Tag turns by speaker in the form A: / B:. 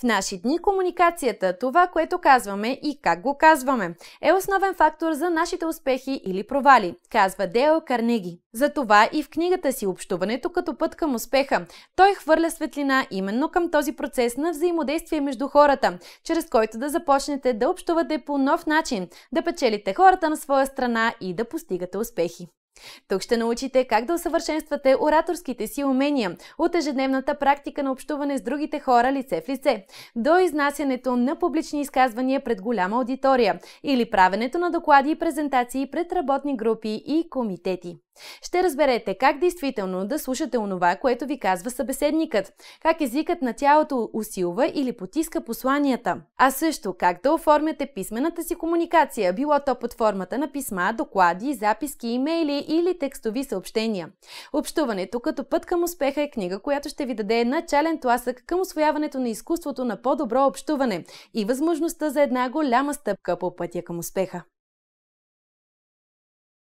A: В наши дни комуникацията, е това, което казваме и как го казваме, е основен фактор за нашите успехи или провали, казва Део Карнеги. Затова и в книгата си Общуването като път към успеха, той хвърля светлина именно към този процес на взаимодействие между хората, чрез който да започнете да общувате по нов начин, да печелите хората на своя страна и да постигате успехи. Тук ще научите как да усъвършенствате ораторските си умения от ежедневната практика на общуване с другите хора лице в лице, до изнасянето на публични изказвания пред голяма аудитория или правенето на доклади и презентации пред работни групи и комитети. Ще разберете как действително да слушате онова, което ви казва събеседникът, как езикът на тялото усилва или потиска посланията, а също как да оформяте писмената си комуникация, било то под формата на писма, доклади, записки, имейли или текстови съобщения. Общуването като път към успеха е книга, която ще ви даде начален тласък към освояването на изкуството на по-добро общуване и възможността за една голяма стъпка по пътя към успеха.